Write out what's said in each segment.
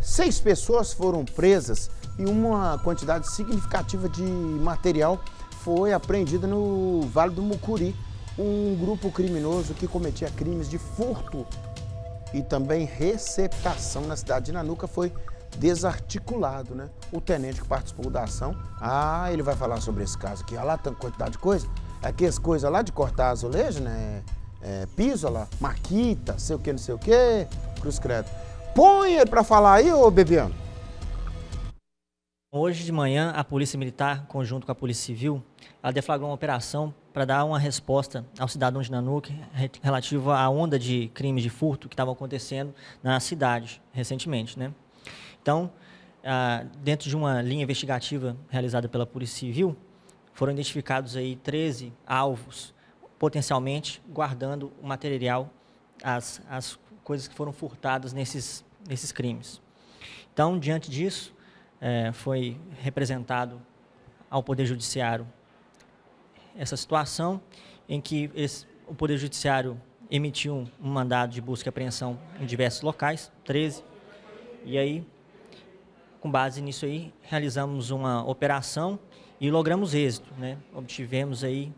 Seis pessoas foram presas e uma quantidade significativa de material foi apreendida no Vale do Mucuri, um grupo criminoso que cometia crimes de furto e também receptação na cidade de Nanuca foi desarticulado, né? O tenente que participou da ação, ah, ele vai falar sobre esse caso aqui, olha lá, tanta quantidade de coisa, é as coisas lá de cortar azulejo, né? É, é piso, lá, maquita, sei o que, não sei o que, cruz credo. Põe ele para falar aí, ô Bebiano. Hoje de manhã, a Polícia Militar, conjunto com a Polícia Civil, ela deflagrou uma operação para dar uma resposta ao cidadão de Nanuque relativo à onda de crimes de furto que estavam acontecendo na cidade recentemente. Né? Então, ah, dentro de uma linha investigativa realizada pela Polícia Civil, foram identificados aí 13 alvos potencialmente guardando o material, as, as coisas que foram furtadas nesses esses crimes. Então, diante disso, é, foi representado ao Poder Judiciário essa situação em que esse, o Poder Judiciário emitiu um mandado de busca e apreensão em diversos locais, 13, e aí, com base nisso aí, realizamos uma operação e logramos êxito, né? Obtivemos aí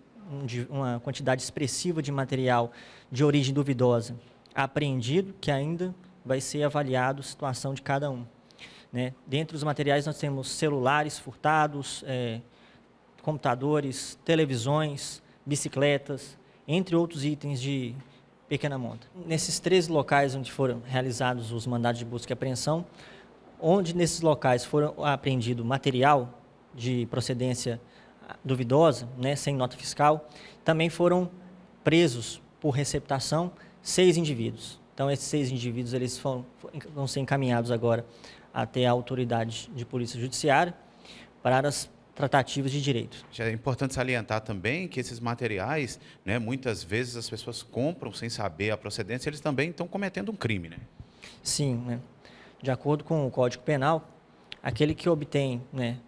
um, uma quantidade expressiva de material de origem duvidosa apreendido, que ainda vai ser avaliado a situação de cada um. Né? Dentre os materiais, nós temos celulares furtados, é, computadores, televisões, bicicletas, entre outros itens de pequena monta. Nesses três locais onde foram realizados os mandados de busca e apreensão, onde nesses locais foram apreendido material de procedência duvidosa, né, sem nota fiscal, também foram presos por receptação seis indivíduos. Então, esses seis indivíduos eles foram, vão ser encaminhados agora até a autoridade de polícia judiciária para as tratativas de direito. Já é importante salientar também que esses materiais, né, muitas vezes as pessoas compram sem saber a procedência, eles também estão cometendo um crime, né? Sim, né? De acordo com o Código Penal, aquele que obtém, né,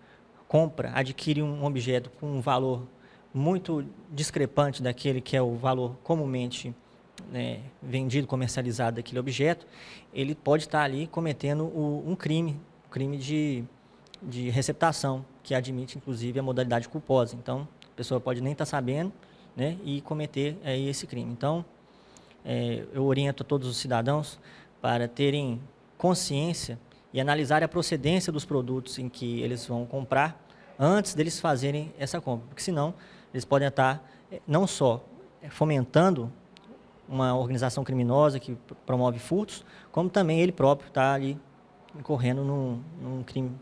compra, adquire um objeto com um valor muito discrepante daquele que é o valor comumente né, vendido, comercializado aquele objeto, ele pode estar ali cometendo o, um crime, um crime de, de receptação, que admite inclusive a modalidade culposa. Então, a pessoa pode nem estar sabendo né, e cometer é, esse crime. Então, é, eu oriento a todos os cidadãos para terem consciência e analisar a procedência dos produtos em que eles vão comprar antes deles fazerem essa compra, porque senão eles podem estar é, não só fomentando uma organização criminosa que promove furtos, como também ele próprio está ali incorrendo num, num crime